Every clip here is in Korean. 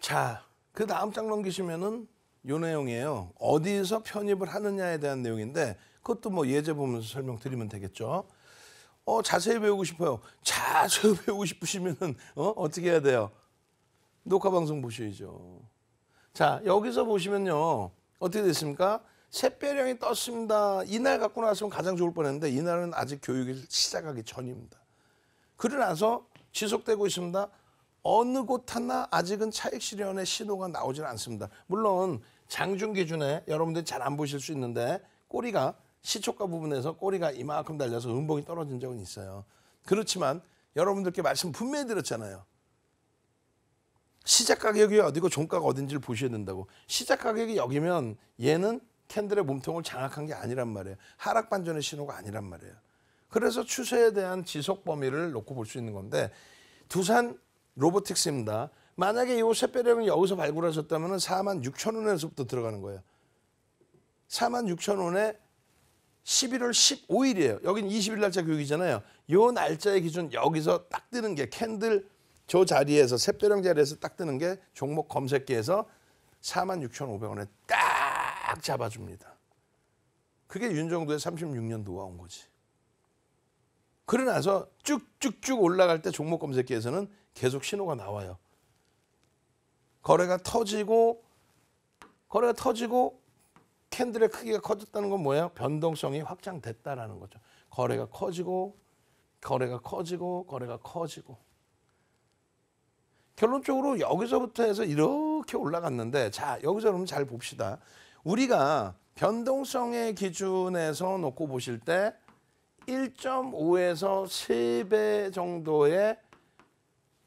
자, 그 다음 장 넘기시면은 요 내용이에요. 어디서 편입을 하느냐에 대한 내용인데 그것도 뭐 예제 보면서 설명드리면 되겠죠. 어, 자세히 배우고 싶어요. 자세히 배우고 싶으시면은 어, 어떻게 해야 돼요? 녹화 방송 보셔야죠. 자, 여기서 보시면요. 어떻게 됐습니까? 새배령이 떴습니다. 이날 갖고 나왔으면 가장 좋을 뻔했는데 이날은 아직 교육이 시작하기 전입니다. 그러고 나서 지속되고 있습니다. 어느 곳 하나 아직은 차익 실현의 신호가 나오지 않습니다. 물론 장중 기준에 여러분들 이잘 안 보실 수 있는데 꼬리가 시초가 부분에서 꼬리가 이만큼 달려서 음봉이 떨어진 적은 있어요. 그렇지만 여러분들께 말씀 분명히 드렸잖아요. 시작 가격이 어디고 종가가 어딘지를 보셔야 된다고. 시작 가격이 여기면 얘는 캔들의 몸통을 장악한 게 아니란 말이에요. 하락 반전의 신호가 아니란 말이에요. 그래서 추세에 대한 지속 범위를 놓고 볼 수 있는 건데 두산 로보틱스입니다. 만약에 이 쇳배력을 여기서 발굴하셨다면 4만 6천 원에서부터 들어가는 거예요. 4만 6천 원에 11월 15일이에요. 여긴 20일 날짜 교육이잖아요. 요 날짜의 기준 여기서 딱 뜨는 게 캔들 저 자리에서 샛배령 자리에서 딱 뜨는 게 종목 검색기에서 4 6 5 0원에딱 잡아줍니다. 그게 윤정도의 36년도가 온 거지. 그러나서 쭉쭉쭉 올라갈 때 종목 검색기에서는 계속 신호가 나와요. 거래가 터지고 거래가 터지고 캔들의 크기가 커졌다는 건 뭐예요? 변동성이 확장됐다라는 거죠. 거래가 커지고 거래가 커지고 거래가 커지고 결론적으로 여기서부터 해서 이렇게 올라갔는데 자 여기서 그럼 잘 봅시다. 우리가 변동성의 기준에서 놓고 보실 때 1.5에서 3배 정도의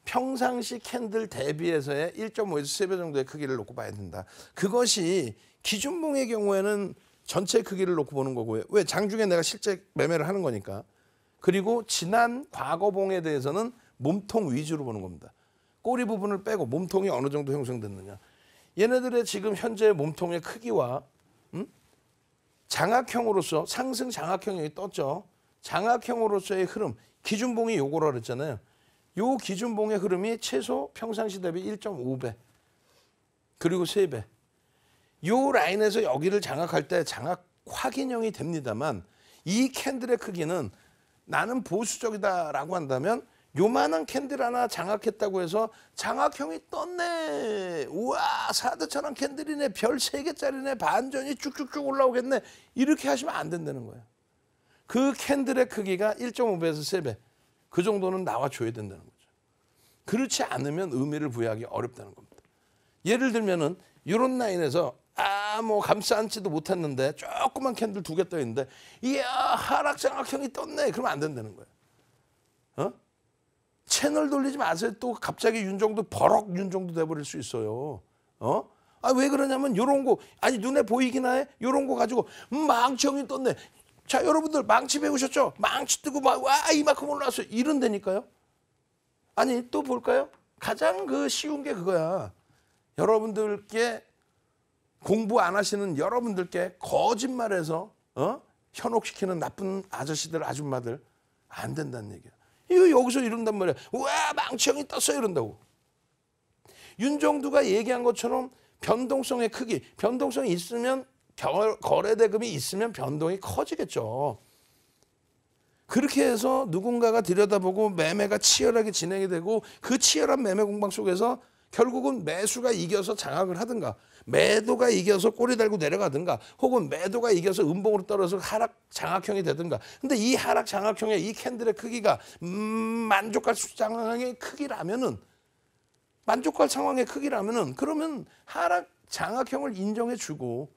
평상시 캔들 대비해서의 1.5에서 3배 정도의 크기를 놓고 봐야 된다. 그것이 기준봉의 경우에는 전체 크기를 놓고 보는 거고요. 왜? 장중에 내가 실제 매매를 하는 거니까. 그리고 지난 과거봉에 대해서는 몸통 위주로 보는 겁니다. 꼬리 부분을 빼고 몸통이 어느 정도 형성됐느냐. 얘네들의 지금 현재 몸통의 크기와 음? 장악형으로서 상승 장악형이 떴죠. 장악형으로서의 흐름, 기준봉이 요거라 그랬잖아요. 요 기준봉의 흐름이 최소 평상시 대비 1.5배 그리고 3배 요 라인에서 여기를 장악할 때 장악 확인형이 됩니다만 이 캔들의 크기는 나는 보수적이다라고 한다면 요만한 캔들 하나 장악했다고 해서 장악형이 떴네 우와 사드처럼 캔들이네 별 3개짜리네 반전이 쭉쭉쭉 올라오겠네 이렇게 하시면 안 된다는 거예요 그 캔들의 크기가 1.5배에서 3배 그 정도는 나와줘야 된다는 거죠. 그렇지 않으면 의미를 부여하기 어렵다는 겁니다. 예를 들면은 이런 라인에서 아뭐감싸앉지도 못했는데 조그만 캔들 두 개 떠 있는데 이야 하락장악형이 떴네 그러면 안 된다는 거예요. 어? 채널 돌리지 마세요. 또 갑자기 윤종도 버럭 윤종도 돼버릴 수 있어요. 어? 아왜 그러냐면 요런 거 아니 눈에 보이긴 해 요런 거 가지고 망청이 떴네 자, 여러분들 망치 배우셨죠? 망치 뜨고 막, 와, 이만큼 올라왔어. 이런데니까요 아니, 또 볼까요? 가장 그 쉬운 게 그거야. 여러분들께 공부 안 하시는 여러분들께 거짓말해서, 어? 현혹시키는 나쁜 아저씨들, 아줌마들. 안 된다는 얘기야. 이거 여기서 이런단 말이야. 와, 망치형이 떴어. 이런다고. 윤종두가 얘기한 것처럼 변동성의 크기, 변동성이 있으면 거래대금이 있으면 변동이 커지겠죠. 그렇게 해서 누군가가 들여다보고 매매가 치열하게 진행이 되고 그 치열한 매매 공방 속에서 결국은 매수가 이겨서 장악을 하든가 매도가 이겨서 꼬리 달고 내려가든가 혹은 매도가 이겨서 음봉으로 떨어서 하락 장악형이 되든가 근데 이 하락 장악형의 이 캔들의 크기가 음, 만족할 장황의 크기라면은 만족할 상황의 크기라면은 그러면 하락 장악형을 인정해 주고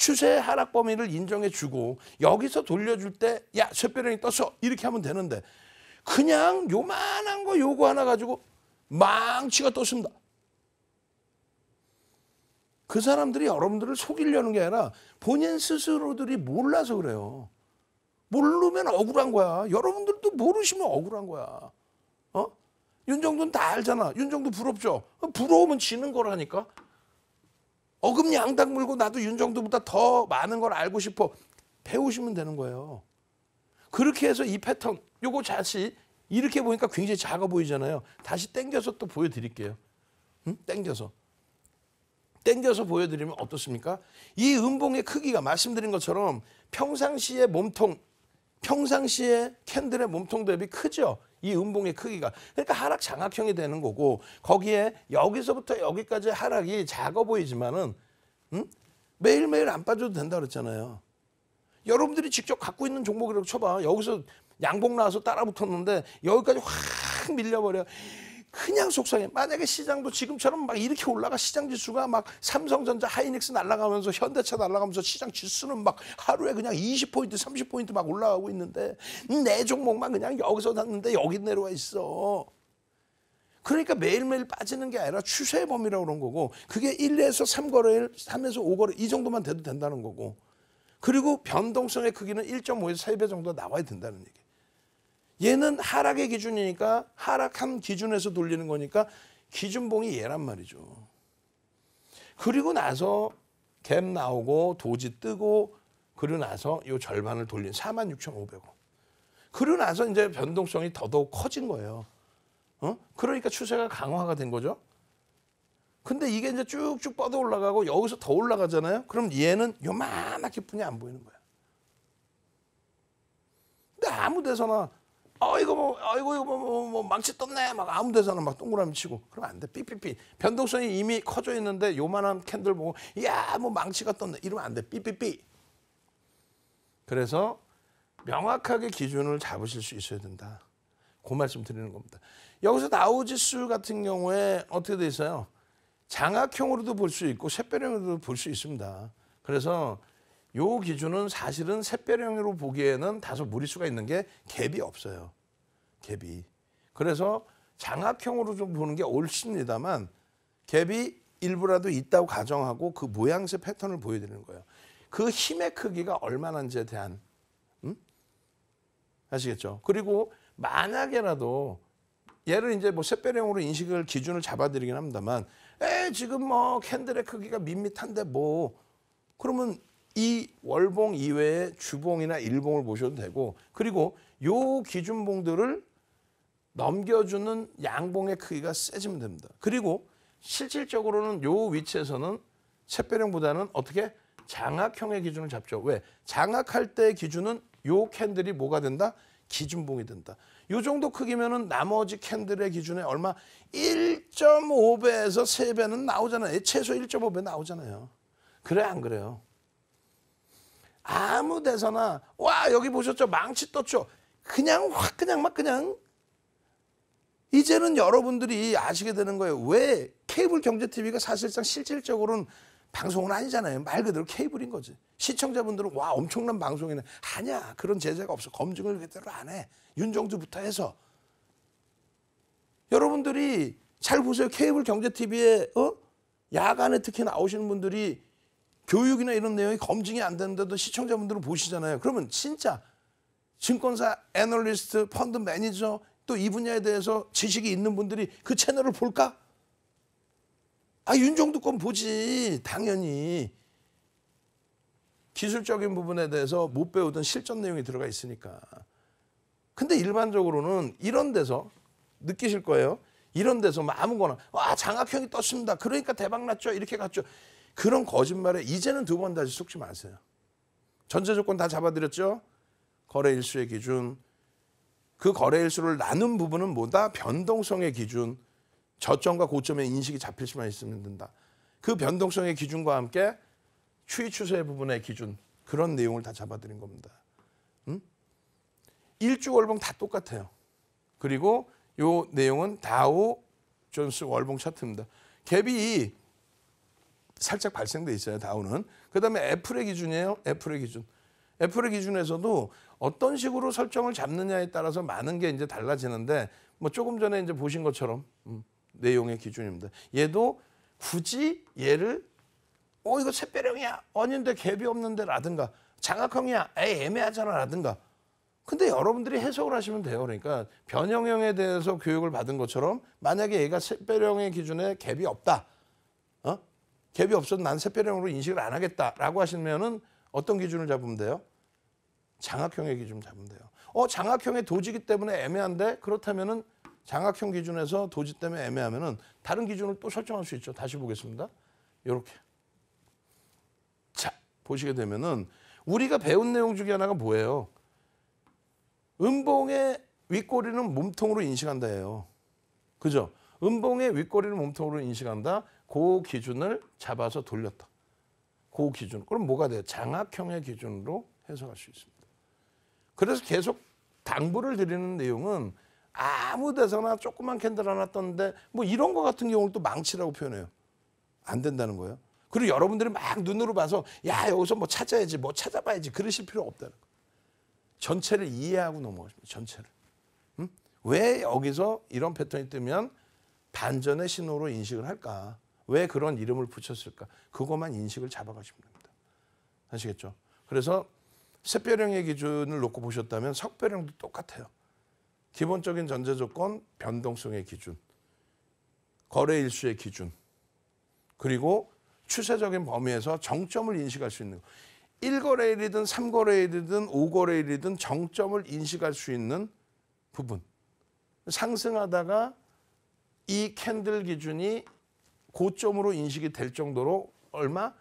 추세 하락 범위를 인정해 주고 여기서 돌려줄 때야 쇠뼈량이 떴어 이렇게 하면 되는데 그냥 요만한 거 요거 하나 가지고 망치가 떴습니다. 그 사람들이 여러분들을 속이려는 게 아니라 본인 스스로들이 몰라서 그래요. 모르면 억울한 거야. 여러분들도 모르시면 억울한 거야. 어? 윤정도는 다 알잖아. 윤정도 부럽죠. 부러우면 지는 거라니까. 어금니 앙당 물고 나도 윤정도보다 더 많은 걸 알고 싶어. 배우시면 되는 거예요. 그렇게 해서 이 패턴, 요거 다시 이렇게 보니까 굉장히 작아 보이잖아요. 다시 땡겨서 또 보여드릴게요. 응? 땡겨서. 땡겨서 보여드리면 어떻습니까? 이 음봉의 크기가 말씀드린 것처럼 평상시의 몸통, 평상시의 캔들의 몸통 대비 크죠. 이 음봉의 크기가 그러니까 하락 장악형이 되는 거고 거기에 여기서부터 여기까지 하락이 작아 보이지만은 음? 매일매일 안 빠져도 된다 그랬잖아요. 여러분들이 직접 갖고 있는 종목이라고 쳐봐. 여기서 양봉 나와서 따라 붙었는데 여기까지 확 밀려버려. 그냥 속상해. 만약에 시장도 지금처럼 막 이렇게 올라가 시장 지수가 막 삼성전자, 하이닉스 날라가면서 현대차 날라가면서 시장 지수는 막 하루에 그냥 20포인트, 30포인트 막 올라가고 있는데 내 종목만 그냥 여기서 났는데 여기 내려와 있어. 그러니까 매일매일 빠지는 게 아니라 추세의 범위라고 그런 거고 그게 1에서 3거래일, 3에서 5거래 이 정도만 돼도 된다는 거고 그리고 변동성의 크기는 1.5에서 3배 정도 나와야 된다는 얘기. 예요 얘는 하락의 기준이니까 하락한 기준에서 돌리는 거니까 기준봉이 얘란 말이죠. 그리고 나서 갭 나오고 도지 뜨고 그리고 나서 요 절반을 돌린 46,500원. 그리고 나서 이제 변동성이 더더욱 커진 거예요. 어? 그러니까 추세가 강화가 된 거죠. 근데 이게 이제 쭉쭉 뻗어 올라가고 여기서 더 올라가잖아요. 그럼 얘는 요만하게 뿐이 안 보이는 거야. 근데 아무 데서나 어 이거 뭐 아이고 이거 뭐, 뭐, 뭐 망치 떴네 막 아무 데서나 막 동그라미 치고 그러면 안돼 삐삐삐 변동성이 이미 커져 있는데 요만한 캔들 보고 야뭐 망치가 떴네 이러면 안돼 삐삐삐 그래서 명확하게 기준을 잡으실 수 있어야 된다 그 말씀 드리는 겁니다 여기서 다우지수 같은 경우에 어떻게 돼 있어요 장학형으로도볼 수 있고 샛별형으로도 볼 수 있습니다 그래서 요 기준은 사실은 샛별형으로 보기에는 다소 무리수가 있는 게 갭이 없어요. 갭이. 그래서 장학형으로좀 보는 게 옳습니다만 갭이 일부라도 있다고 가정하고 그 모양새 패턴을 보여드리는 거예요. 그 힘의 크기가 얼마나인지에 대한 음? 아시겠죠? 그리고 만약에라도 얘를 이제 뭐 샛별형으로 인식을 기준을 잡아드리긴 합니다만 에 지금 뭐 캔들의 크기가 밋밋한데 뭐 그러면 이 월봉 이외에 주봉이나 일봉을 보셔도 되고 그리고 요 기준봉들을 넘겨주는 양봉의 크기가 세지면 됩니다. 그리고 실질적으로는 요 위치에서는 채배령보다는 어떻게 장악형의 기준을 잡죠. 왜? 장악할 때의 기준은 요 캔들이 뭐가 된다? 기준봉이 된다. 요 정도 크기면은 나머지 캔들의 기준에 얼마 1.5배에서 3배는 나오잖아요. 최소 1.5배 나오잖아요. 그래 안 그래요? 아무 데서나 와 여기 보셨죠 망치 떴죠 그냥 확 그냥 막 그냥 이제는 여러분들이 아시게 되는 거예요 왜 케이블 경제 TV가 사실상 실질적으로는 방송은 아니잖아요 말 그대로 케이블인 거지 시청자분들은 와 엄청난 방송이네 아니야 그런 제재가 없어 검증을 그대로 안해 윤정주부터 해서 여러분들이 잘 보세요 케이블 경제 TV에 어 야간에 특히 나오시는 분들이 교육이나 이런 내용이 검증이 안 되는데도 시청자분들은 보시잖아요. 그러면 진짜 증권사 애널리스트, 펀드 매니저 또 이 분야에 대해서 지식이 있는 분들이 그 채널을 볼까? 아 윤종두 건 보지 당연히 기술적인 부분에 대해서 못 배우던 실전 내용이 들어가 있으니까 근데 일반적으로는 이런 데서 느끼실 거예요 이런 데서 뭐 아무거나 와 아, 장학형이 떴습니다 그러니까 대박 났죠 이렇게 갔죠 그런 거짓말에 이제는 두 번 다시 속지 마세요. 전제 조건 다 잡아드렸죠? 거래 일수의 기준, 그 거래 일수를 나눈 부분은 뭐다? 변동성의 기준, 저점과 고점의 인식이 잡힐 수만 있으면 된다. 그 변동성의 기준과 함께 추이 추세 부분의 기준, 그런 내용을 다 잡아드린 겁니다. 음? 일주 월봉 다 똑같아요. 그리고 요 내용은 다우 존스 월봉 차트입니다. 갭이 살짝 발생돼 있어요. 다운은. 그다음에 애플의 기준이에요. 애플의 기준. 애플의 기준에서도 어떤 식으로 설정을 잡느냐에 따라서 많은 게 이제 달라지는데 뭐 조금 전에 이제 보신 것처럼 음, 내용의 기준입니다. 얘도 굳이 얘를 어 이거 새빼령이야 아닌데 갭이 없는데 라든가 장악형이야 에 애매하잖아 라든가 근데 여러분들이 해석을 하시면 돼요 그러니까 변형형에 대해서 교육을 받은 것처럼 만약에 얘가 새빼령의 기준에 갭이 없다 갭이 없어도 난 세폐령으로 인식을 안 하겠다라고 하시면은 어떤 기준을 잡으면 돼요? 장학형의 기준 을 잡으면 돼요. 어, 장학형의 도지기 때문에 애매한데 그렇다면은 장학형 기준에서 도지 때문에 애매하면은 다른 기준을 또 설정할 수 있죠. 다시 보겠습니다. 요렇게. 자, 보시게 되면은 우리가 배운 내용 중에 하나가 뭐예요? 음봉의 윗꼬리는 몸통으로 인식한다예요. 그죠? 음봉의 윗꼬리를 몸통으로 인식한다. 그 기준을 잡아서 돌렸다. 그 기준. 그럼 뭐가 돼요? 장학형의 기준으로 해석할 수 있습니다. 그래서 계속 당부를 드리는 내용은 아무 데서나 조그만 캔들 하나 떴는데 뭐 이런 거 같은 경우는 또 망치라고 표현해요. 안 된다는 거예요. 그리고 여러분들이 막 눈으로 봐서 야 여기서 뭐 찾아야지 뭐 찾아봐야지 그러실 필요 없다는 거. 전체를 이해하고 넘어가십니다. 전체를. 왜 여기서 이런 패턴이 뜨면 반전의 신호로 인식을 할까? 왜 그런 이름을 붙였을까? 그것만 인식을 잡아가시면 됩니다. 아시겠죠? 그래서 샛별형의 기준을 놓고 보셨다면 석별형도 똑같아요. 기본적인 전제 조건, 변동성의 기준, 거래 일수의 기준, 그리고 추세적인 범위에서 정점을 인식할 수 있는 1거래일이든 3거래일이든 5거래일이든 정점을 인식할 수 있는 부분. 상승하다가 이 캔들 기준이 고점으로 인식이 될 정도로 얼마?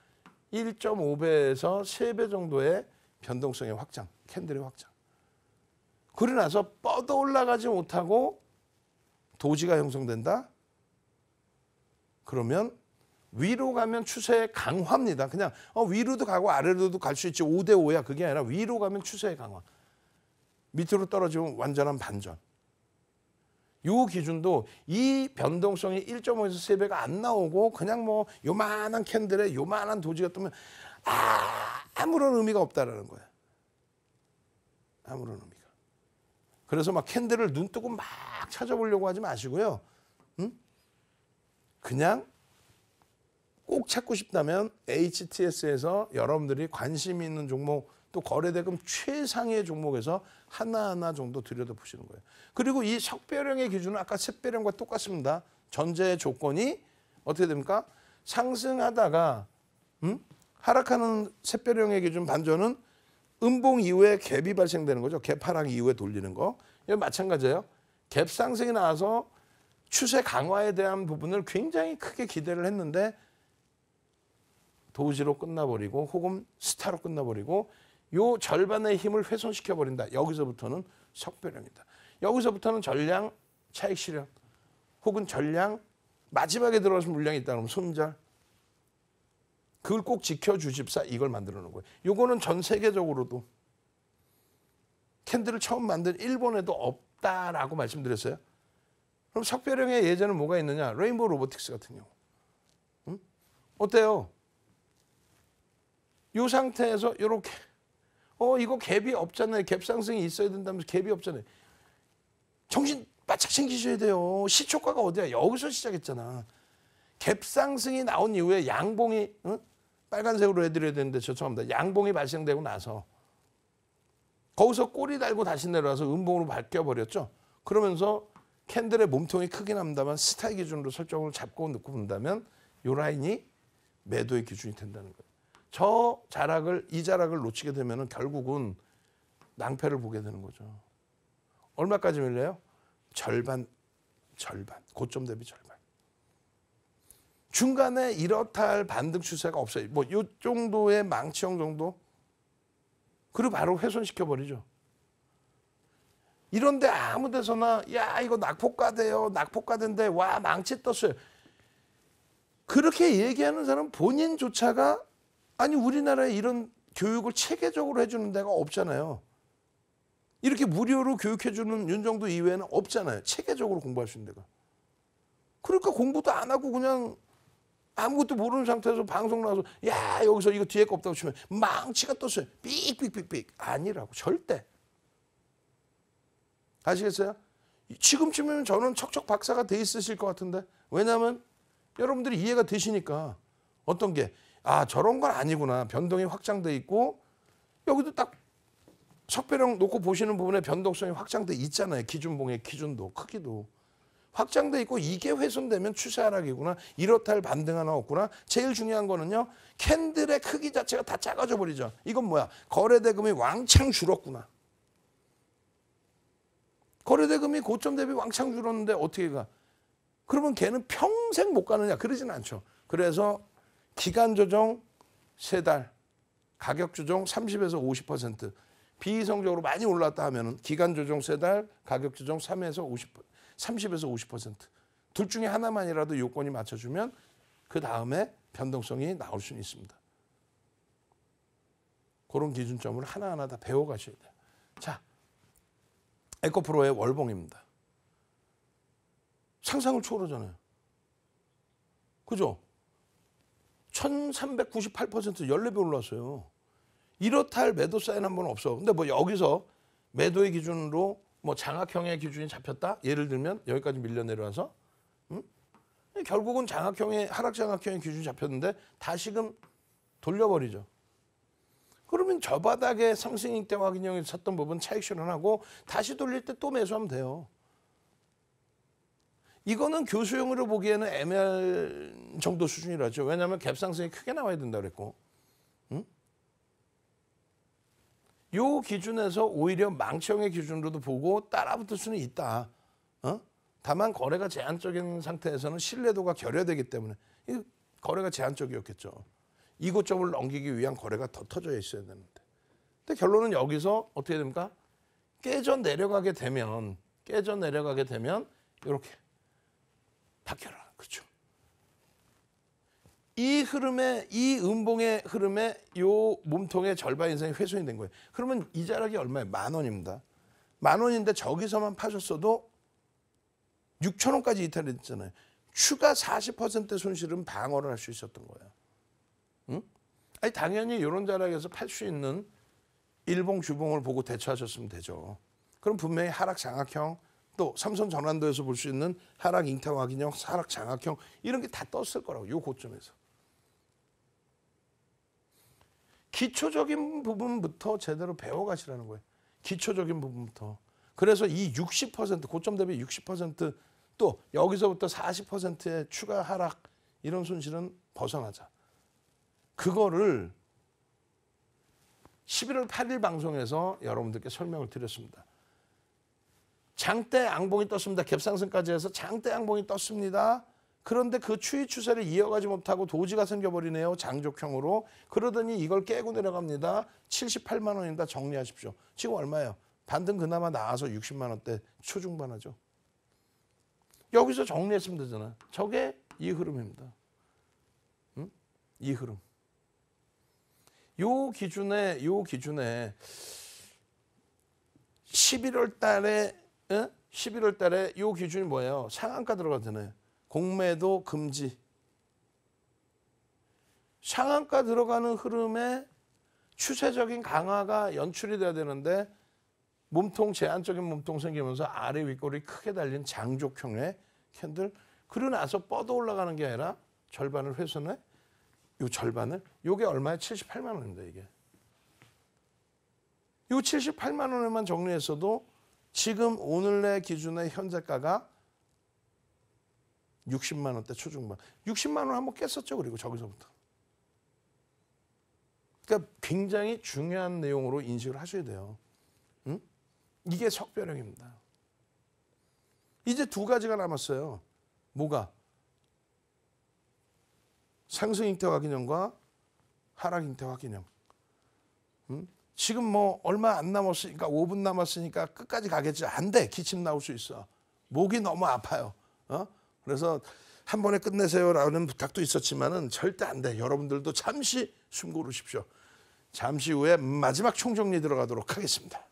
1.5배에서 3배 정도의 변동성의 확장, 캔들의 확장. 그리 나서 뻗어 올라가지 못하고 도지가 형성된다? 그러면 위로 가면 추세의 강화입니다. 그냥 어, 위로도 가고 아래로도 갈 수 있지 5대5야 그게 아니라 위로 가면 추세의 강화. 밑으로 떨어지면 완전한 반전. 요 기준도 이 변동성이 1.5에서 3배가 안 나오고 그냥 뭐 요만한 캔들에 요만한 도지가 뜨면 아, 아무런 의미가 없다라는 거야. 아무런 의미가. 그래서 막 캔들을 눈 뜨고 막 찾아보려고 하지 마시고요. 응? 그냥 꼭 찾고 싶다면 HTS에서 여러분들이 관심 있는 종목 또 거래대금 최상의 종목에서 하나하나 정도 들여다보시는 거예요. 그리고 이 석배령의 기준은 아까 셋배령과 똑같습니다. 전제 조건이 어떻게 됩니까? 상승하다가 음? 하락하는 셋배령의 기준 반전은 음봉 이후에 갭이 발생되는 거죠. 갭 하락 이후에 돌리는 거. 이 마찬가지예요. 갭 상승이 나와서 추세 강화에 대한 부분을 굉장히 크게 기대를 했는데 도지로 끝나버리고 혹은 스타로 끝나버리고 요 절반의 힘을 훼손시켜 버린다. 여기서부터는 석배령이다 여기서부터는 전량 차익 실현 혹은 전량 마지막에 들어가서 물량이 있다 면 손절 그걸 꼭 지켜주십사 이걸 만들어 놓은 거예요. 요거는 전 세계적으로도 캔들을 처음 만든 일본에도 없다라고 말씀드렸어요. 그럼 석배령의 예제는 뭐가 있느냐? 레인보우 로보틱스 같은 경우. 음? 어때요? 요 상태에서 요렇게 어 이거 갭이 없잖아요. 갭 상승이 있어야 된다면서 갭이 없잖아요. 정신 바짝 챙기셔야 돼요. 시초가가 어디야? 여기서 시작했잖아. 갭 상승이 나온 이후에 양봉이 응? 빨간색으로 해드려야 되는데 죄송합니다. 양봉이 발생되고 나서 거기서 꼬리 달고 다시 내려와서 음봉으로 바뀌어버렸죠. 그러면서 캔들의 몸통이 크긴 합니다만 스타일 기준으로 설정을 잡고 놓고 본다면 요 라인이 매도의 기준이 된다는 거예요. 저 자락을 이 자락을 놓치게 되면 결국은 낭패를 보게 되는 거죠. 얼마까지 밀려요? 절반, 절반. 고점 대비 절반. 중간에 이렇다 할 반등 추세가 없어요. 뭐이 정도의 망치형 정도? 그리고 바로 훼손시켜버리죠. 이런데 아무 데서나 야 이거 낙폭가돼요. 낙폭가된데 와 망치 떴어요. 그렇게 얘기하는 사람 본인조차가 아니 우리나라에 이런 교육을 체계적으로 해주는 데가 없잖아요. 이렇게 무료로 교육해주는 윤정도 이외에는 없잖아요. 체계적으로 공부할 수 있는 데가. 그러니까 공부도 안 하고 그냥 아무것도 모르는 상태에서 방송 나와서 야 여기서 이거 뒤에 거 없다고 치면 망치가 떴어요. 삑삑삑삑 아니라고 절대. 아시겠어요? 지금치면 저는 척척 박사가 돼 있으실 것 같은데 왜냐하면 여러분들이 이해가 되시니까 어떤 게아 저런 건 아니구나. 변동이 확장돼 있고 여기도 딱 석배령 놓고 보시는 부분에 변동성이 확장돼 있잖아요. 기준봉의 기준도 크기도. 확장돼 있고 이게 훼손되면 추세 하락이구나. 이렇다 할 반등 하나 없구나. 제일 중요한 거는요. 캔들의 크기 자체가 다 작아져 버리죠. 이건 뭐야? 거래대금이 왕창 줄었구나. 거래대금이 고점 대비 왕창 줄었는데 어떻게 가? 그러면 걔는 평생 못 가느냐? 그러진 않죠. 그래서 기간 조정 3달, 가격 조정 30에서 50%. 비이성적으로 많이 올랐다 하면은 기간 조정 3달, 가격 조정 3에서 50, 30에서 50%. 둘 중에 하나만이라도 요건이 맞춰주면 그 다음에 변동성이 나올 수는 있습니다. 그런 기준점을 하나하나 다 배워가셔야 돼요. 자, 에코프로의 월봉입니다. 상상을 초월하잖아요. 그죠? 1398% 14배 올랐어요. 이렇다 할 매도 사인 한번 없어. 근데 뭐 여기서 매도의 기준으로 뭐 장악형의 기준이 잡혔다. 예를 들면 여기까지 밀려 내려와서 음? 결국은 장악형의 하락 장악형의 기준이 잡혔는데 다시금 돌려버리죠. 그러면 저 바닥에 상승인 때 확인형에서 샀던 부분 차익 실현하고 다시 돌릴 때 또 매수하면 돼요. 이거는 교수용으로 보기에는 애매 r 정도 수준이라죠. 왜냐하면 갭상승이 크게 나와야 된다 그랬고. 응? 요 기준에서 오히려 망치형의 기준으로도 보고 따라붙을 수는 있다. 어? 다만 거래가 제한적인 상태에서는 신뢰도가 결여되기 때문에 이 거래가 제한적이었겠죠. 이 고점을 넘기기 위한 거래가 더 터져 있어야 되는데. 근데 결론은 여기서 어떻게 됩니까? 깨져 내려가게 되면 깨져 내려가게 되면 이렇게 바뀌어라. 그렇죠. 이 흐름에 이 음봉의 흐름에 요 몸통의 절반 인상이 훼손이 된 거예요. 그러면 이 자락이 얼마예요? 만 원입니다. 만 원인데 저기서만 파셨어도 6천 원까지 이탈했잖아요. 추가 40%의 손실은 방어를 할 수 있었던 거예요. 응? 아니 당연히 이런 자락에서 팔 수 있는 일봉 주봉을 보고 대처하셨으면 되죠. 그럼 분명히 하락 장악형 또삼성 전환도에서 볼 수 있는 하락 잉타와 균형, 하락 장악형 이런 게 다 떴을 거라고 요 고점에서. 기초적인 부분부터 제대로 배워가시라는 거예요. 기초적인 부분부터. 그래서 이60% 고점 대비 60%또 여기서부터 40%의 추가 하락 이런 손실은 벗어나자. 그거를 11월 8일 방송에서 여러분들께 설명을 드렸습니다. 장대 양봉이 떴습니다. 갭상승까지 해서 장대 양봉이 떴습니다. 그런데 그추위 추세를 이어가지 못하고 도지가 생겨버리네요. 장족형으로. 그러더니 이걸 깨고 내려갑니다. 78만 원입니다. 정리하십시오. 지금 얼마예요? 반등 그나마 나와서 60만 원대 초중반 하죠. 여기서 정리했으면 되잖아요. 저게 이 흐름입니다. 응? 이 흐름. 요 기준에 요 기준에 11월 달에 예? 11월 달에 이 기준이 뭐예요? 상한가 들어가잖아요. 공매도 금지. 상한가 들어가는 흐름에 추세적인 강화가 연출이 돼야 되는데 몸통 제한적인 몸통 생기면서 아래 윗골이 크게 달린 장족형의 캔들 그리 나서 뻗어 올라가는 게 아니라 절반을 훼손해 요 절반을 요게 얼마에 78만 원입니다 이게 요 78만 원에만 정리했어도 지금 오늘의 기준의 현재가가 60만 원대 초중반. 60만 원 한번 깼었죠. 그리고 저기서부터. 그러니까 굉장히 중요한 내용으로 인식을 하셔야 돼요. 응? 이게 석별형입니다. 이제 두 가지가 남았어요. 뭐가? 상승 인태 확인형과 하락 인태 확인형. 지금 뭐 얼마 안 남았으니까 5분 남았으니까 끝까지 가겠지. 안 돼. 기침 나올 수 있어. 목이 너무 아파요. 어? 그래서 한 번에 끝내세요라는 부탁도 있었지만은 절대 안 돼. 여러분들도 잠시 숨 고르십시오. 잠시 후에 마지막 총정리 들어가도록 하겠습니다.